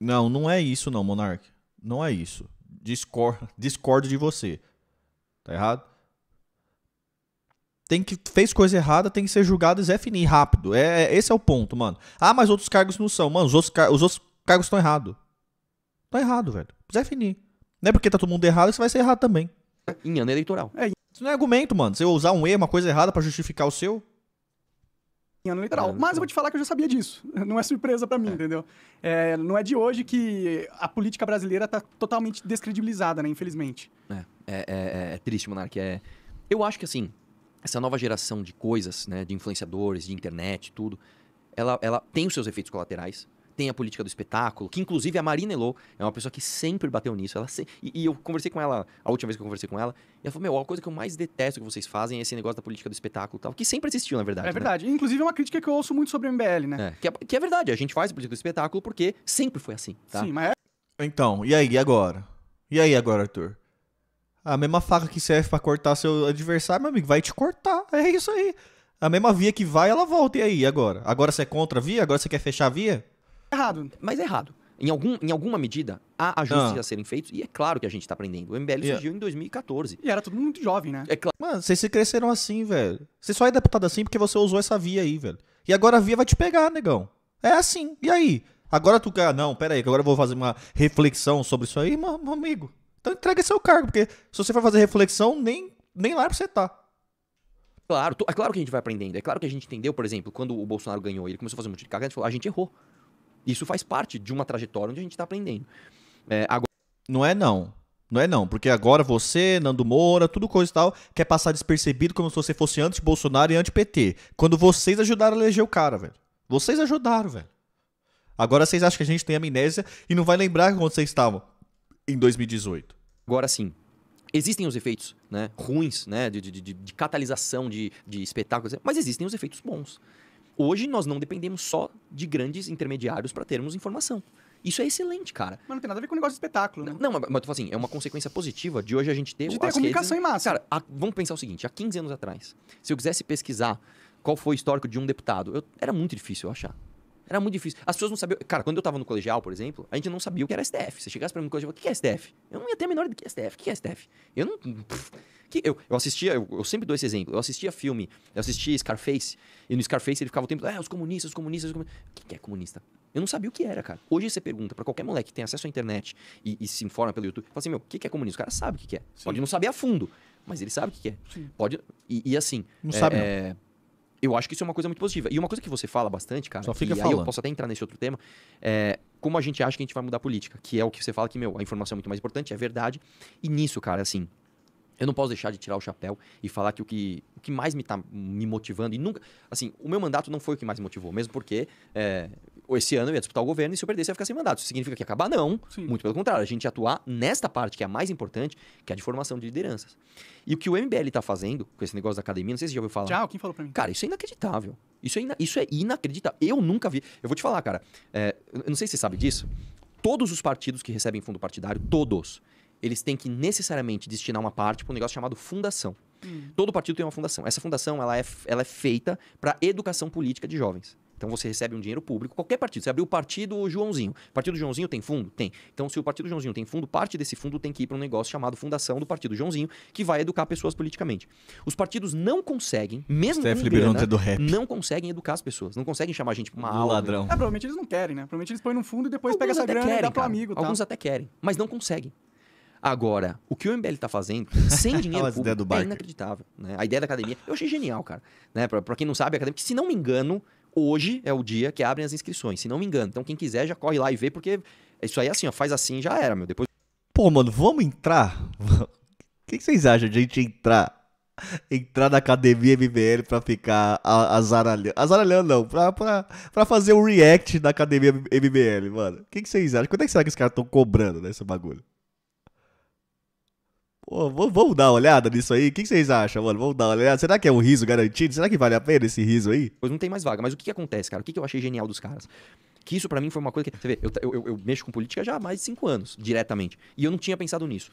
Não, não é isso não, Monark. Não é isso. Discordo, discordo de você. Tá errado? Tem que fez coisa errada, tem que ser julgado e Zé Fini rápido. É, é, esse é o ponto, mano. Ah, mas outros cargos não são. Mano, os outros, os outros cargos estão errados. Tá errado, velho. Zé Fini. Não é porque tá todo mundo errado que você vai ser errado também. Em ano eleitoral. É, isso não é argumento, mano. Você usar um E, uma coisa errada para justificar o seu ano eleitoral. É, Mas eu vou te falar que eu já sabia disso. Não é surpresa para mim, é. entendeu? É, não é de hoje que a política brasileira está totalmente descredibilizada, né? Infelizmente. É, é, é, é triste, Monarque. É... Eu acho que, assim, essa nova geração de coisas, né? De influenciadores, de internet, tudo, ela, ela tem os seus efeitos colaterais tem a política do espetáculo, que inclusive a Marina Elou é uma pessoa que sempre bateu nisso. Ela se... e, e, eu conversei com ela, a última vez que eu conversei com ela, e ela falou: Meu, a coisa que eu mais detesto que vocês fazem é esse negócio da política do espetáculo tal, que sempre existiu, na verdade. É né? verdade. Né? Inclusive é uma crítica que eu ouço muito sobre o MBL, né? É, que, é, que, é, verdade, a gente faz a política do espetáculo porque sempre foi assim. Tá? Sim, mas. É- então, e aí agora? E aí agora, Arthur? A mesma faca que serve para cortar seu adversário, meu amigo, vai te cortar. É isso aí. A mesma via que vai, ela volta. E aí, agora? Agora você é contra a via? Agora você quer fechar a via? Errado. Mas é errado. Em, algum, em alguma medida, há ajustes ah. a serem feitos, e é claro que a gente tá aprendendo. O MBL yeah. surgiu em 2014. E era todo mundo muito jovem, né? É claro. Mano, vocês se cresceram assim, velho. Você só é deputado assim porque você usou essa via aí, velho. E agora a via vai te pegar, negão. É assim. E aí? Agora tu quer. Ah, não, pera aí, que agora eu vou fazer uma reflexão sobre isso aí, meu, meu amigo. Então entrega seu cargo, porque se você for fazer reflexão, nem, nem lá você tá. Claro, é claro que a gente vai aprendendo. É claro que a gente entendeu, por exemplo, quando o Bolsonaro ganhou, ele começou a fazer um monte de cagada, a gente falou, a gente errou. Isso faz parte de uma trajetória onde a gente está aprendendo. É, agora... Não é não. Não é não, porque agora você, Nando Moura, tudo coisa e tal, quer passar despercebido como se você fosse anti-Bolsonaro e anti-PT. Quando vocês ajudaram a eleger o cara, velho. Vocês ajudaram, velho. Agora vocês acham que a gente tem amnésia e não vai lembrar quando vocês estavam em 2018. Agora sim, existem os efeitos né, ruins, né, de, de, de, de catalisação de, de espetáculos, mas existem os efeitos bons. Hoje nós não dependemos só de grandes intermediários para termos informação. Isso é excelente, cara. Mas não tem nada a ver com o negócio de espetáculo, né? Não, mas, mas tu tipo assim, é uma consequência positiva de hoje a gente ter... De ter a comunicação redes... em massa. Cara, a, vamos pensar o seguinte, há 15 anos atrás, se eu quisesse pesquisar qual foi o histórico de um deputado, eu, era muito difícil eu achar. Era muito difícil. As pessoas não sabiam... Cara, quando eu tava no colegial, por exemplo, a gente não sabia o que era STF. Se chegasse pra mim no colegial, o que é STF? Eu não ia ter a menor ideia do que é STF. O que é STF? Eu não... Pff. Que eu, eu assistia, eu, eu sempre dou esse exemplo. Eu assistia filme, eu assistia Scarface, e no Scarface ele ficava o tempo ah, os comunistas, os comunistas, os comunistas. O que, que é comunista? Eu não sabia o que era, cara. Hoje você pergunta para qualquer moleque que tem acesso à internet e, e se informa pelo YouTube, fala assim, meu, o que, que é comunista O cara sabe o que, que é. Sim. Pode não saber a fundo, mas ele sabe o que, que é. Sim. Pode. E, e, assim. Não é, sabe. Não. É, eu acho que isso é uma coisa muito positiva. E uma coisa que você fala bastante, cara, Só fica e aí eu posso até entrar nesse outro tema, é como a gente acha que a gente vai mudar a política, que é o que você fala que, meu, a informação é muito mais importante, é verdade. E nisso, cara, assim, eu não posso deixar de tirar o chapéu e falar que o que, o que mais me está me motivando, e nunca. Assim, o meu mandato não foi o que mais me motivou, mesmo porque é, esse ano eu ia disputar o governo e se eu perdesse eu ia ficar sem mandato. Isso significa que acabar não, Sim. muito pelo contrário, a gente atuar nesta parte que é a mais importante, que é a de formação de lideranças. E o que o MBL está fazendo com esse negócio da academia, não sei se você já ouviu falar. Já, quem falou para mim? Cara, isso é inacreditável. Isso é, ina isso é inacreditável. Eu nunca vi. Eu vou te falar, cara, é, eu não sei se você sabe disso. Todos os partidos que recebem fundo partidário, todos, eles têm que necessariamente destinar uma parte para um negócio chamado fundação. Hum. Todo partido tem uma fundação. Essa fundação ela é, ela é feita para educação política de jovens. Então você recebe um dinheiro público, qualquer partido. Você abriu o partido Joãozinho. O partido Joãozinho tem fundo? Tem. Então, se o partido Joãozinho tem fundo, parte desse fundo tem que ir para um negócio chamado Fundação do Partido Joãozinho, que vai educar pessoas politicamente. Os partidos não conseguem, mesmo com grana, do rap. não conseguem educar as pessoas. Não conseguem chamar a gente para uma aula. Ladrão. É, provavelmente eles não querem, né? Provavelmente eles põem no fundo e depois Alguns pegam essa grana querem, e dá para amigo. Tá? Alguns até querem, mas não conseguem. Agora, o que o MBL está fazendo, sem dinheiro público, é inacreditável. Né? A ideia da academia, eu achei genial, cara. Né? Para quem não sabe, a academia, que se não me engano, hoje é o dia que abrem as inscrições, se não me engano. Então, quem quiser, já corre lá e vê, porque isso aí é assim, ó, faz assim já era, meu. Depois... Pô, mano, vamos entrar? O que, vocês acham de a gente entrar entrar na academia MBL pra ficar azaralhando. Azaralhando não, pra, pra, pra fazer o um react da academia MBL, mano. O que, que vocês acham? Quanto é que será que os caras estão cobrando nesse né, bagulho? Pô, vamos dar uma olhada nisso aí? O que vocês acham, mano? Vamos dar uma olhada. Será que é um riso garantido? Será que vale a pena esse riso aí? Pois não tem mais vaga. Mas o que, que acontece, cara? O que, que eu achei genial dos caras? Que isso para mim foi uma coisa que. Você vê, eu, eu, eu mexo com política já há mais de cinco anos, diretamente. E eu não tinha pensado nisso.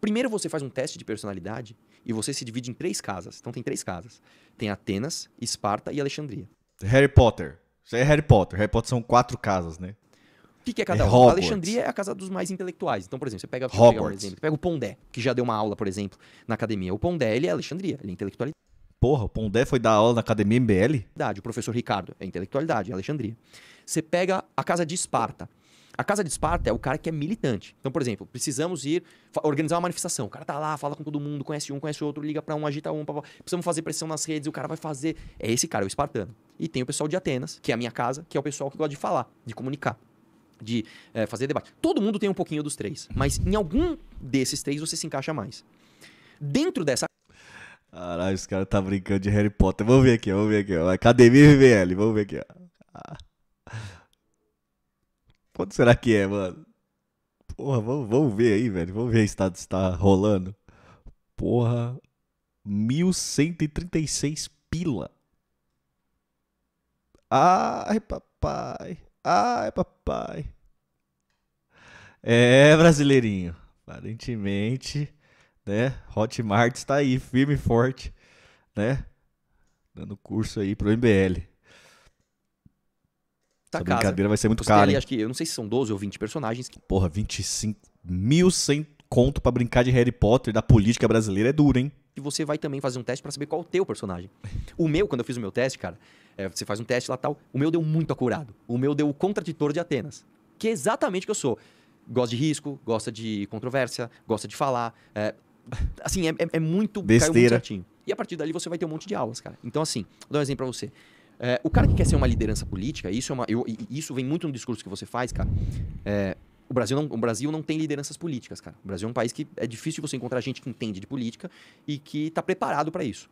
Primeiro você faz um teste de personalidade e você se divide em três casas. Então tem três casas. Tem Atenas, Esparta e Alexandria. Harry Potter. Isso é Harry Potter. Harry Potter são quatro casas, né? O que, que, é cada é um? Alexandria é a casa dos mais intelectuais. Então, por exemplo, você pega, um exemplo, pega o Pondé, que já deu uma aula, por exemplo, na academia. O Pondé, ele é Alexandria, ele é intelectualidade. Porra, o Pondé foi dar aula na academia MBL? O professor Ricardo é intelectualidade, é Alexandria. Você pega a casa de Esparta. A casa de Esparta é o cara que é militante. Então, por exemplo, precisamos ir organizar uma manifestação. O cara tá lá, fala com todo mundo, conhece um, conhece outro, liga para um, agita um, pá, pá. precisamos fazer pressão nas redes, o cara vai fazer. É esse cara, é o espartano. E tem o pessoal de Atenas, que é a minha casa, que é o pessoal que gosta de falar, de comunicar de é, fazer debate. Todo mundo tem um pouquinho dos três, mas em algum desses três você se encaixa mais. Dentro dessa. Caralho, esse cara tá brincando de Harry Potter. Vamos ver aqui, vamos ver aqui. Academia VVL, vamos ver aqui. Ah. Quanto será que é, mano? Porra, vamos, vamos ver aí, velho. Vamos ver se tá, se tá rolando. Porra, 1136 pila. Ai, papai. Ai, papai. É, brasileirinho. Aparentemente, né? Hotmart está aí, firme e forte, né? Dando curso aí pro MBL. Tá Essa brincadeira vai ser muito cara. Ali, acho que, eu não sei se são 12 ou 20 personagens. Que... Porra, 25.100 conto para brincar de Harry Potter da política brasileira é duro, hein? e você vai também fazer um teste para saber qual é o teu personagem. O meu, quando eu fiz o meu teste, cara, é, você faz um teste lá tal, o meu deu muito acurado. O meu deu o contraditor de Atenas, que é exatamente o que eu sou. Gosta de risco, gosta de controvérsia, gosta de falar. É, assim, é, é, é muito... Besteira. Caiu muito certinho. E a partir dali você vai ter um monte de aulas, cara. Então, assim, vou dar um exemplo para você. É, o cara que quer ser uma liderança política, isso é uma, eu, isso vem muito no discurso que você faz, cara. É, o Brasil, não, o Brasil não tem lideranças políticas, cara. O Brasil é um país que é difícil você encontrar gente que entende de política e que está preparado para isso.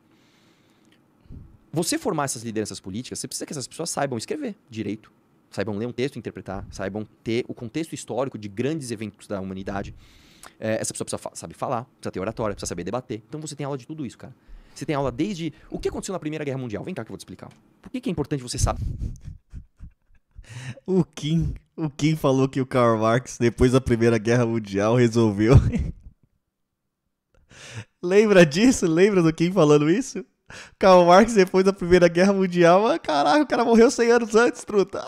Você formar essas lideranças políticas, você precisa que essas pessoas saibam escrever direito, saibam ler um texto, interpretar, saibam ter o contexto histórico de grandes eventos da humanidade. É, essa pessoa precisa saber falar, precisa ter oratória, precisa saber debater. Então você tem aula de tudo isso, cara. Você tem aula desde o que aconteceu na Primeira Guerra Mundial. Vem cá que eu vou te explicar. Por que, que é importante você saber? O Kim, o Kim falou que o Karl Marx, depois da Primeira Guerra Mundial, resolveu. Lembra disso? Lembra do Kim falando isso? Karl Marx, depois da Primeira Guerra Mundial, ah, caralho, o cara morreu 100 anos antes, truta.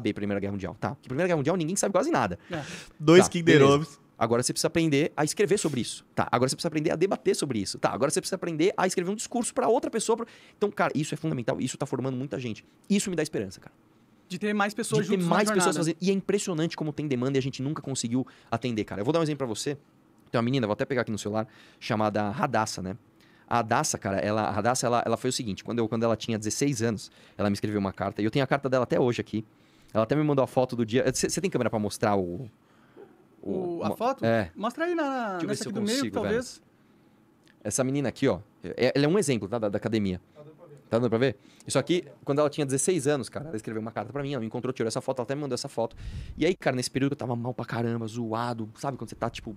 B, Primeira Guerra Mundial, tá. Porque Primeira Guerra Mundial ninguém sabe quase nada. É. Dois tá, Kinder Ovos. Agora você precisa aprender a escrever sobre isso. Tá, agora você precisa aprender a debater sobre isso. Tá, agora você precisa aprender a escrever um discurso para outra pessoa. Pra... Então, cara, isso é fundamental, isso tá formando muita gente. Isso me dá esperança, cara. De ter mais pessoas De ter mais pessoas fazendo. E é impressionante como tem demanda e a gente nunca conseguiu atender, cara. Eu vou dar um exemplo para você. Tem uma menina, vou até pegar aqui no celular, chamada Radassa, né? A Daça, cara, ela, a Daça, ela, ela foi o seguinte: quando, eu, quando ela tinha 16 anos, ela me escreveu uma carta. E eu tenho a carta dela até hoje aqui. Ela até me mandou a foto do dia. Você tem câmera para mostrar o, o, a foto? É. Mostra aí na, Deixa nessa aqui do consigo, meio, talvez. Essa menina aqui, ó. É, ela é um exemplo tá, da, da academia. Tá dando pra ver? Tá Isso aqui, quando ela tinha 16 anos, cara, ela escreveu uma carta para mim, ela me encontrou, tirou essa foto, ela até me mandou essa foto. E aí, cara, nesse período eu tava mal pra caramba, zoado, sabe? Quando você tá, tipo.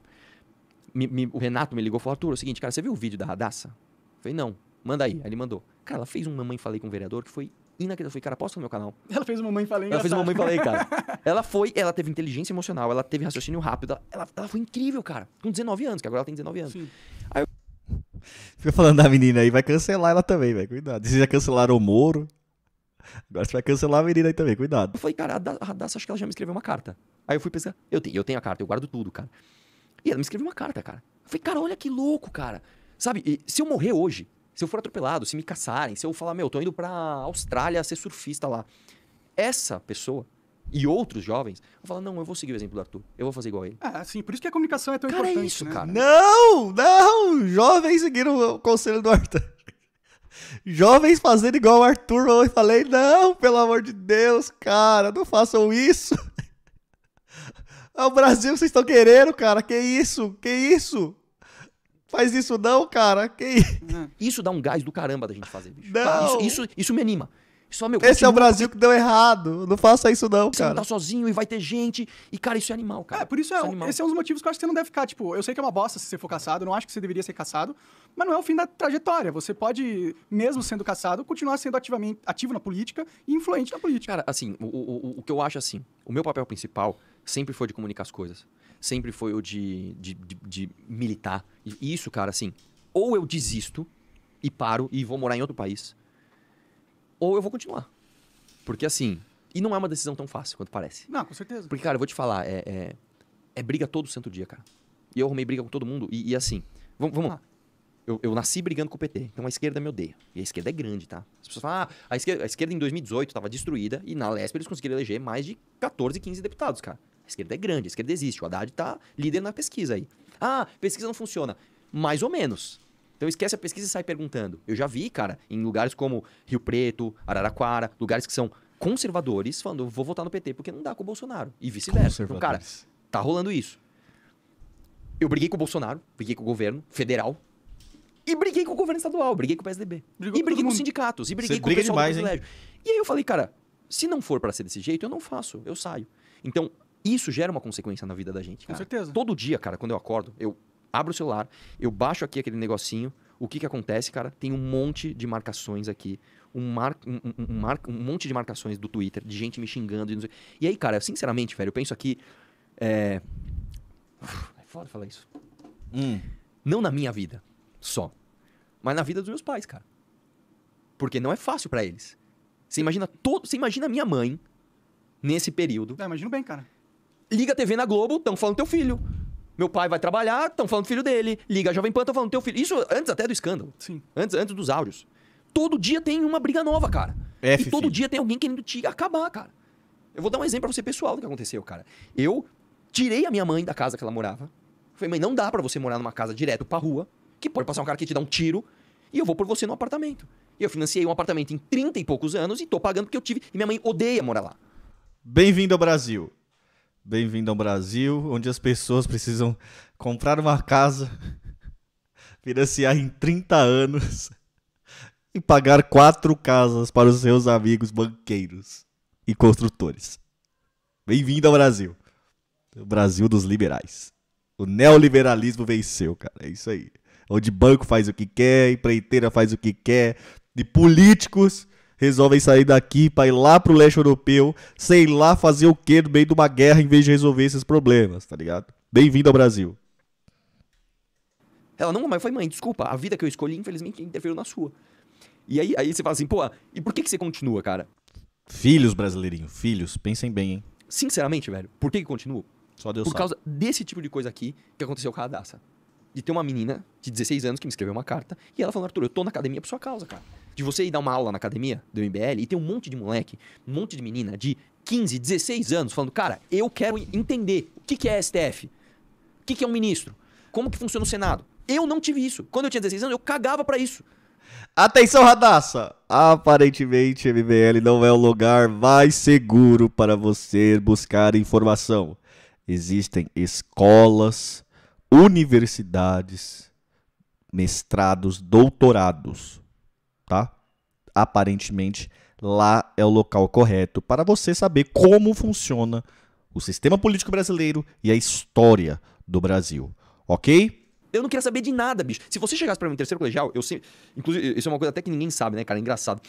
Me, me, o Renato me ligou e falou: Arthur, é o seguinte, cara, você viu o vídeo da Radassa? Eu falei, não, manda aí. Aí ele mandou. Cara, ela fez um Mamãe Falei com o Vereador que foi inacreditável. Eu falei, cara, posta no meu canal. Ela fez uma mãe falei. Ela fez uma mãe falei, cara. ela foi, ela teve inteligência emocional, ela teve raciocínio rápido. Ela, ela, foi incrível, cara. Com 19 anos, que agora ela tem 19 anos. Sim. Aí eu... Fica falando da menina aí, vai cancelar ela também, velho. Cuidado. Vocês já cancelaram o Moro. Agora você vai cancelar a menina aí também, cuidado. Eu falei, cara, a Daça, acho que ela já me escreveu uma carta. Aí eu fui pescar. Eu tenho, eu tenho a carta, eu guardo tudo, cara. E ela me escreveu uma carta, cara. Eu falei, cara, olha que louco, cara. Sabe, se eu morrer hoje, se eu for atropelado, se me caçarem, se eu falar, meu, tô indo pra Austrália ser surfista lá. Essa pessoa e outros jovens vão falar, não, eu vou seguir o exemplo do Arthur. Eu vou fazer igual a ele. Ah, sim, por isso que a comunicação é tão cara, é importante. É isso, né? cara. Não, não! Jovens seguiram o conselho do Arthur. Jovens fazendo igual o Arthur, eu falei, não, pelo amor de Deus, cara, não façam isso. É o Brasil que vocês estão querendo, cara. Que isso? Que isso? Faz isso não, cara. Que... Isso dá um gás do caramba da gente fazer, bicho. Não. Isso, isso, isso me anima. meu, Esse é o Brasil que deu errado. Não faça isso, não, você cara. Você não tá sozinho e vai ter gente. E, cara, isso é animal, cara. É, por isso, é, isso é esse é um dos motivos que eu acho que você não deve ficar, tipo, eu sei que é uma bosta se você for caçado, não acho que você deveria ser caçado, mas não é o fim da trajetória. Você pode, mesmo sendo caçado, continuar sendo ativamente, ativo na política e influente na política. Cara, assim, o, o, o que eu acho assim, o meu papel principal sempre foi de comunicar as coisas sempre foi o de, de, de, de militar. E isso, cara, assim, ou eu desisto e paro e vou morar em outro país, ou eu vou continuar. Porque assim, e não é uma decisão tão fácil quanto parece. Não, com certeza. Porque, cara, eu vou te falar, é, é, é briga todo santo dia, cara. E eu arrumei briga com todo mundo. E, e assim, vamos, vamos lá. Ah. Eu, eu, nasci brigando com o PT, então a esquerda me odeia. E a esquerda é grande, tá? As pessoas falam, ah, a esquerda, a esquerda em 2018 estava destruída e na Lespe eles conseguiram eleger mais de 14, 15 deputados, cara esquerda é grande, a esquerda existe. O Haddad está líder na pesquisa aí. Ah, pesquisa não funciona. Mais ou menos. Então esquece a pesquisa e sai perguntando. Eu já vi, cara, em lugares como Rio Preto, Araraquara, lugares que são conservadores, falando, vou votar no PT porque não dá com o Bolsonaro. E vice-versa. Então, cara, tá rolando isso. Eu briguei com o Bolsonaro, briguei com o governo federal. E briguei com o governo estadual, briguei com o PSDB. Brigou e briguei com os sindicatos, e briguei Você com o pessoal demais, do privilégio. E aí eu falei, cara, se não for para ser desse jeito, eu não faço, eu saio. Então, isso gera uma consequência na vida da gente. Cara. Com certeza. Todo dia, cara, quando eu acordo, eu abro o celular, eu baixo aqui aquele negocinho. O que que acontece, cara? Tem um monte de marcações aqui. Um, mar, um, um, mar, um monte de marcações do Twitter, de gente me xingando. E, e aí, cara, sinceramente, velho, eu penso aqui. É. é foda falar isso. Hum. Não na minha vida só, mas na vida dos meus pais, cara. Porque não é fácil para eles. Você imagina todo, você imagina minha mãe nesse período. É, imagino bem, cara. Liga a TV na Globo, estão falando teu filho. Meu pai vai trabalhar, estão falando do filho dele. Liga a Jovem Pan, estão falando teu filho. Isso antes até do escândalo. Sim. Antes, antes dos áudios. Todo dia tem uma briga nova, cara. É, e todo dia tem alguém querendo te acabar, cara. Eu vou dar um exemplo pra você pessoal do que aconteceu, cara. Eu tirei a minha mãe da casa que ela morava. Falei, mãe, não dá para você morar numa casa direto pra rua, que pode passar um cara que te dá um tiro, e eu vou por você no apartamento. E eu financiei um apartamento em 30 e poucos anos e tô pagando porque eu tive. E minha mãe odeia morar lá. Bem-vindo ao Brasil. Bem-vindo ao Brasil, onde as pessoas precisam comprar uma casa, financiar em 30 anos e pagar quatro casas para os seus amigos banqueiros e construtores. Bem-vindo ao Brasil. O Brasil dos liberais. O neoliberalismo venceu, cara. É isso aí. Onde banco faz o que quer, empreiteira faz o que quer, e políticos resolvem sair daqui para ir lá pro leste europeu, sei lá fazer o que no meio de uma guerra em vez de resolver esses problemas, tá ligado? Bem-vindo ao Brasil. Ela, não, mas foi mãe, desculpa, a vida que eu escolhi, infelizmente, interferiu na sua. E aí, aí você fala assim, pô, e por que, que você continua, cara? Filhos, brasileirinho, filhos, pensem bem, hein? Sinceramente, velho, por que, que continuo? Só Deus por sabe. causa desse tipo de coisa aqui que aconteceu com a Adaça de ter uma menina de 16 anos que me escreveu uma carta e ela falou: Arthur, eu tô na academia por sua causa, cara. De você ir dar uma aula na academia do MBL e ter um monte de moleque, um monte de menina de 15, 16 anos falando: cara, eu quero entender o que, que é STF, o que, que é um ministro, como que funciona o Senado. Eu não tive isso. Quando eu tinha 16 anos, eu cagava para isso. Atenção, radaça! Aparentemente, MBL não é o lugar mais seguro para você buscar informação. Existem escolas universidades, mestrados, doutorados, tá? Aparentemente, lá é o local correto para você saber como funciona o sistema político brasileiro e a história do Brasil, ok? Eu não queria saber de nada, bicho. Se você chegasse para mim em terceiro colegial, eu sempre. Inclusive, isso é uma coisa até que ninguém sabe, né, cara? É engraçado.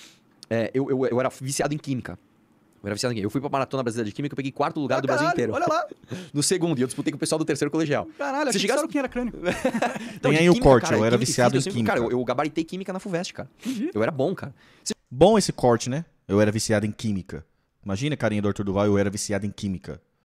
É, eu, eu, eu era viciado em química era Eu fui pra Maratona Brasileira de Química, eu peguei quarto lugar ah, do caralho, Brasil inteiro. Olha lá. no segundo, e eu disputei com o pessoal do terceiro colegial. Caralho, vocês chegasse... quem era crânio. então, Tem aí o corte, cara, eu era viciado física, em química. cara, eu, eu, gabaritei química na FUVEST, cara. Uhum. Eu era bom, cara. Se... Bom esse corte, né? Eu era viciado em química. Imagina, carinha do Arthur Duval, eu era viciado em química.